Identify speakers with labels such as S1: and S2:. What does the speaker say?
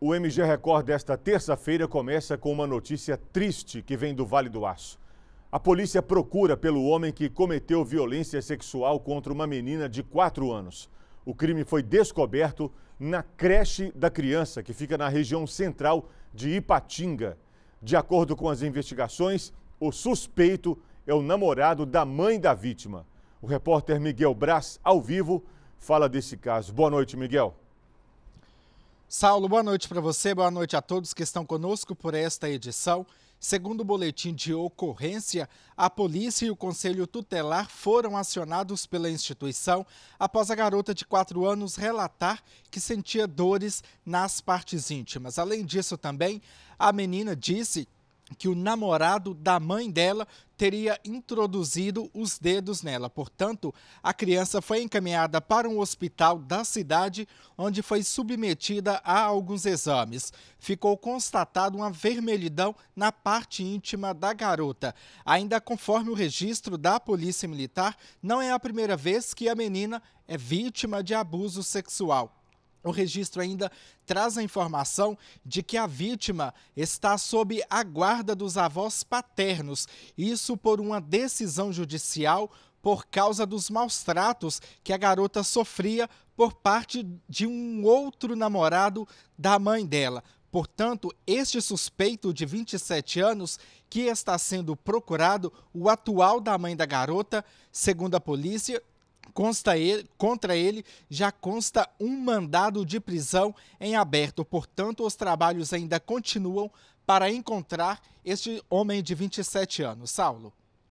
S1: O MG Record desta terça-feira começa com uma notícia triste que vem do Vale do Aço. A polícia procura pelo homem que cometeu violência sexual contra uma menina de 4 anos. O crime foi descoberto na creche da criança, que fica na região central de Ipatinga. De acordo com as investigações, o suspeito é o namorado da mãe da vítima. O repórter Miguel Braz, ao vivo, fala desse caso. Boa noite, Miguel. Saulo, boa
S2: noite para você, boa noite a todos que estão conosco por esta edição. Segundo o boletim de ocorrência, a polícia e o conselho tutelar foram acionados pela instituição após a garota de 4 anos relatar que sentia dores nas partes íntimas. Além disso, também a menina disse que o namorado da mãe dela teria introduzido os dedos nela. Portanto, a criança foi encaminhada para um hospital da cidade, onde foi submetida a alguns exames. Ficou constatada uma vermelhidão na parte íntima da garota. Ainda conforme o registro da Polícia Militar, não é a primeira vez que a menina é vítima de abuso sexual. O registro ainda traz a informação de que a vítima está sob a guarda dos avós paternos, isso por uma decisão judicial por causa dos maus tratos que a garota sofria por parte de um outro namorado da mãe dela. Portanto, este suspeito de 27 anos que está sendo procurado, o atual da mãe da garota, segundo a polícia, Consta ele, contra ele já consta um mandado de prisão em aberto, portanto, os trabalhos ainda continuam para encontrar este homem de 27 anos. Saulo.